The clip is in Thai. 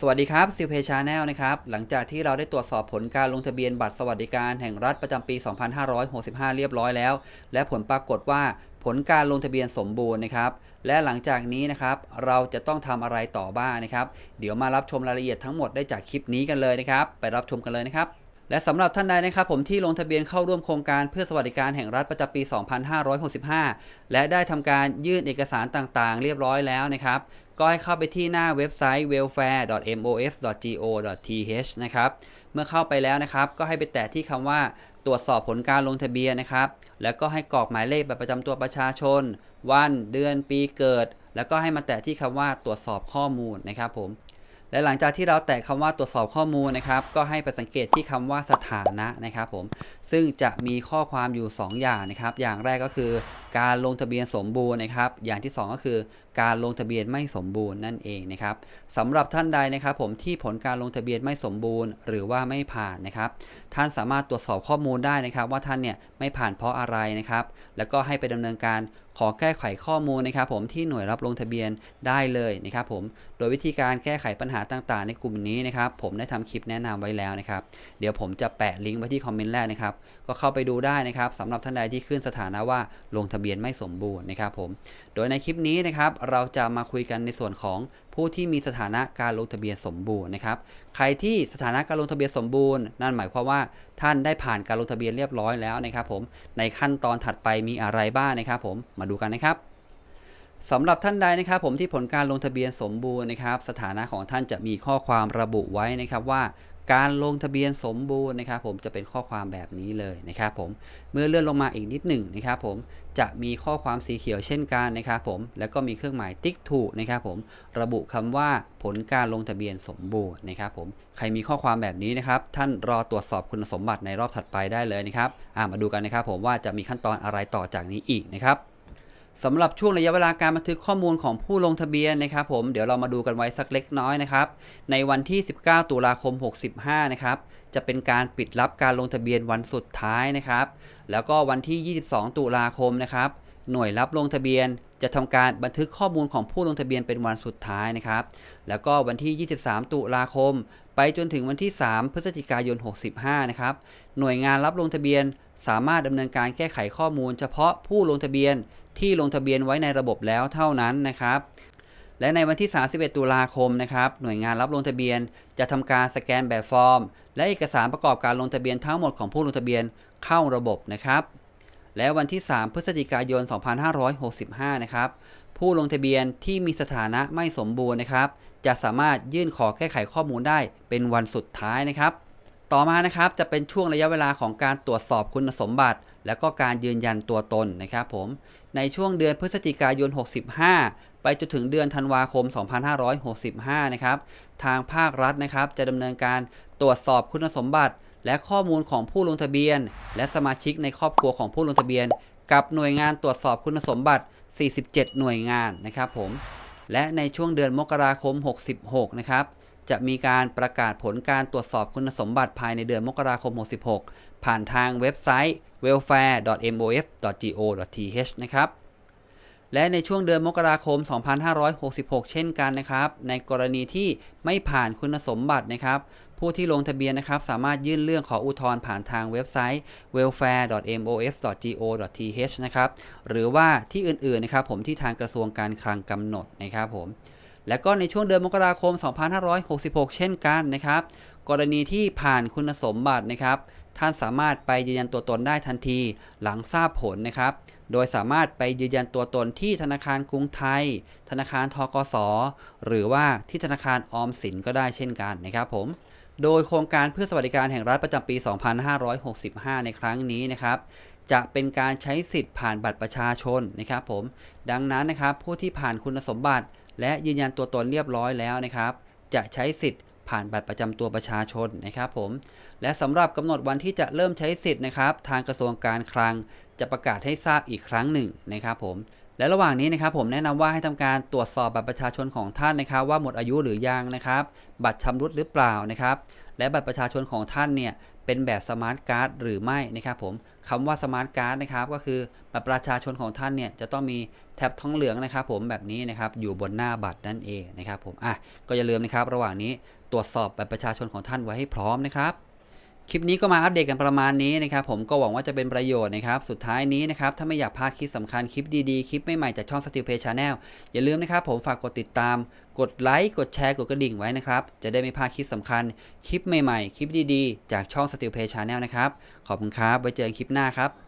สวัสดีครับ ซิลเพชาแนลนะครับหลังจากที่เราได้ตรวจสอบผลการลงทะเบียนบัตรสวัสดิการ แห่งรัฐประจำปี 2565 เรียบร้อยแล้ว และผลปรากฏว่าผลการลงทะเบียนสมบูรณ์นะครับ และหลังจากนี้นะครับเราจะต้องทำอะไรต่อบ้างนะครับ เดี๋ยวมารับชมรายละเอียดทั้งหมดได้จากคลิปนี้กันเลยนะครับ ไปรับชมกันเลยนะครับและสำหรับท่านใดนะครับผมที่ลงทะเบียนเข้าร่วมโครงการเพื่อสวัสดิการแห่งรัฐประจำปี 2565 และได้ทำการยื่นเอกสารต่าง ๆ เรียบร้อยแล้วนะครับก็ให้เข้าไปที่หน้าเว็บไซต์ welfare.mos.go.th นะครับเมื่อเข้าไปแล้วนะครับก็ให้ไปแตะที่คำว่าตรวจสอบผลการลงทะเบียนนะครับ แล้วก็ให้กรอกหมายเลขบัตรประจำตัวประชาชนวัน เดือนปีเกิด แล้วก็ให้มาแตะที่คำว่าตรวจสอบข้อมูลนะครับผมและหลังจากที่เราแตะคำว่าตรวจสอบข้อมูลนะครับ ก็ให้ไปสังเกตที่คำว่าสถานะนะครับผม ซึ่งจะมีข้อความอยู่ 2 อย่างนะครับ อย่างแรกก็คือการลงทะเบียนสมบูรณ์นะครับ อย่างที่ 2 ก็คือการลงทะเบียนไม่สมบูรณ์นั่นเองนะครับสำหรับท่านใดนะครับ ผมที่ผลการลงทะเบียนไม่สมบูรณ์หรือว่าไม่ผ่านนะครับ ท่านสามารถตรวจสอบข้อมูลได้นะครับ ว่าท่านเนี่ยไม่ผ่านเพราะอะไรนะครับแล้วก็ให้ไปดำเนินการขอแก้ไขข้อมูลนะครับ ผมที่หน่วยรับลงทะเบียนได้เลยนะครับผมโดยวิธีการแก้ไขปัญหาต่าง ๆ ในกลุ่มนี้นะครับผมได้ทำคลิปแนะนำไว้แล้วนะครับเดี๋ยวผมจะแปะลิงก์ไว้ที่คอมเมนต์แรกนะครับ ก็เข้าไปดูได้นะครับสำหรับท่านใดที่ขึ้นสถานะว่าลงทะเบียนไม่สมบูรณ์นะครับผมโดยในคลิปนี้นะครับเราจะมาคุยกันในส่วนของผู้ที่มีสถานะการลงทะเบียนสมบูรณ์นะครับ ใครที่สถานะการลงทะเบียนสมบูรณ์นั่นหมายความว่าท่านได้ผ่านการลงทะเบียนเรียบร้อยแล้วนะครับผมในขั้นตอนถัดไปมีอะไรบ้างนะครับผมมาดูกันนะครับสำหรับท่านใดนะครับ ผมที่ผลการลงทะเบียนสมบูรณ์นะครับ สถานะของท่านจะมีข้อความระบุไว้นะครับว่าการลงทะเบียนสมบูรณ์นะครับผมจะเป็นข้อความแบบนี้เลยนะครับผมเมื่อเลื่อนลงมาอีกนิดหนึ่งนะครับผมจะมีข้อความสีเขียวเช่นกันนะครับผม แล้วก็มีเครื่องหมายติ๊กถูกนะครับผม ระบุคำว่าผลการลงทะเบียนสมบูรณ์นะครับผมใครมีข้อความแบบนี้นะครับ ท่านรอตรวจสอบคุณสมบัติในรอบถัดไปได้เลยนะครับมาดูกันนะครับผมว่าจะมีขั้นตอนอะไรต่อจากนี้อีกนะครับสำหรับช่วงระยะเวลาการบันทึกข้อมูลของผู้ลงทะเบียนนะครับผมเดี๋ยวเรามาดูกันไว้สักเล็กน้อยนะครับในวันที่ 19 ตุลาคม 65 นะครับจะเป็นการปิดรับการลงทะเบียนวันสุดท้ายนะครับ แล้วก็วันที่ 22 ตุลาคมนะครับหน่วยรับลงทะเบียนจะทำการบันทึกข้อมูลของผู้ลงทะเบียนเป็นวันสุดท้ายนะครับ แล้วก็วันที่ 23 ตุลาคม ไปจนถึงวันที่ 3 พฤศจิกายน65นะครับ หน่วยงานรับลงทะเบียนสามารถดำเนินการแก้ไขข้อมูลเฉพาะผู้ลงทะเบียนที่ลงทะเบียนไว้ในระบบแล้วเท่านั้นนะครับ และในวันที่ 31 ตุลาคมนะครับหน่วยงานรับลงทะเบียน จะทำการสแกนแบบฟอร์ม และเอกสารประกอบการลงทะเบียน ทั้งหมดของผู้ลงทะเบียนเข้าระบบนะครับและวันที่ 3 พฤศจิกายน 2565 นะครับ ผู้ลงทะเบียนที่มีสถานะไม่สมบูรณ์นะครับ จะสามารถยื่นขอแก้ไขข้อมูลได้เป็นวันสุดท้ายนะครับ ต่อมานะครับ จะเป็นช่วงระยะเวลาของการตรวจสอบคุณสมบัติ และก็การยืนยันตัวตนนะครับผม ในช่วงเดือนพฤศจิกายน 65 ไปจนถึงเดือนธันวาคม 2565 นะครับ ทางภาครัฐนะครับ จะดำเนินการตรวจสอบคุณสมบัติและข้อมูลของผู้ลงทะเบียน และสมาชิกในครอบครัวของผู้ลงทะเบียน กับหน่วยงานตรวจสอบคุณสมบัติ 47 หน่วยงานนะครับผม และในช่วงเดือนมกราคม 66 นะครับ จะมีการประกาศผลการตรวจสอบคุณสมบัติ ภายในเดือนมกราคม 66 ผ่านทางเว็บไซต์ welfare.mof.go.th นะครับ และในช่วงเดือนมกราคม 2566 เช่นกันนะครับ ในกรณีที่ไม่ผ่านคุณสมบัตินะครับผู้ที่ลงทะเบียนนะครับสามารถยื่นเรื่องขออุทธรณ์ผ่านทางเว็บไซต์ welfare.mos.go.th นะครับ หรือว่าที่อื่นๆนะครับผมที่ทางกระทรวงการคลังกำหนดนะครับผม และก็ในช่วงเดือนมกราคม 2566 เช่นกันนะครับ กรณีที่ผ่านคุณสมบัตินะครับ ท่านสามารถไปยืนยันตัวตนได้ทันทีหลังทราบผลนะครับ โดยสามารถไปยืนยันตัวตนที่ธนาคารกรุงไทย ธนาคารทกส หรือว่าที่ธนาคารออมสินก็ได้เช่นกันนะครับผมโดยโครงการเพื่อสวัสดิการแห่งรัฐประจำปี 2565 ในครั้งนี้นะครับ จะเป็นการใช้สิทธิ์ผ่านบัตรประชาชนนะครับผม ดังนั้นนะครับผู้ที่ผ่านคุณสมบัติ และยืนยันตัวตนเรียบร้อยแล้วนะครับ จะใช้สิทธิ์ผ่านบัตรประจำตัวประชาชนนะครับผม และสำหรับกำหนดวันที่จะเริ่มใช้สิทธิ์นะครับ ทางกระทรวงการคลัง จะประกาศให้ทราบอีกครั้งหนึ่งนะครับผมและระหว่างนี้นะครับผมแนะนำว่าให้ทำการตรวจสอบบัตรประชาชนของท่านนะครับ ว่าหมดอายุหรือยังนะครับ บัตรชำรุดหรือเปล่านะครับ และบัตรประชาชนของท่านเนี่ยเป็นแบบสมาร์ทการ์ดหรือไม่นะครับ ผมคำว่าสมาร์ทการ์ดนะครับ ก็คือบัตรประชาชนของท่านเนี่ยจะต้องมีแท็บท้องเหลืองนะครับ ผมแบบนี้นะครับอยู่บนหน้าบัตรนั่นเองนะครับผมอ่ะก็อย่าลืมนะครับ ระหว่างนี้ตรวจสอบบัตรประชาชนของท่านไว้ให้พร้อมนะครับคลิปนี้ก็มาอัปเดตกันประมาณนี้นะครับผมก็หวังว่าจะเป็นประโยชน์นะครับ สุดท้ายนี้นะครับถ้าไม่อยากพลาดคลิปสำคัญคลิปดีๆ คลิปใหม่ๆจากช่อง Steel Play Channel อย่าลืมนะครับผมฝากกดติดตามกดไลค์กดแชร์กดกระดิ่งไว้นะครับจะได้ไม่พลาดคลิปสำคัญคลิปใหม่ๆ คลิปดีๆ จากช่อง Steel Play Channel นะครับขอบคุณครับ ไว้เจอคลิปหน้าครับ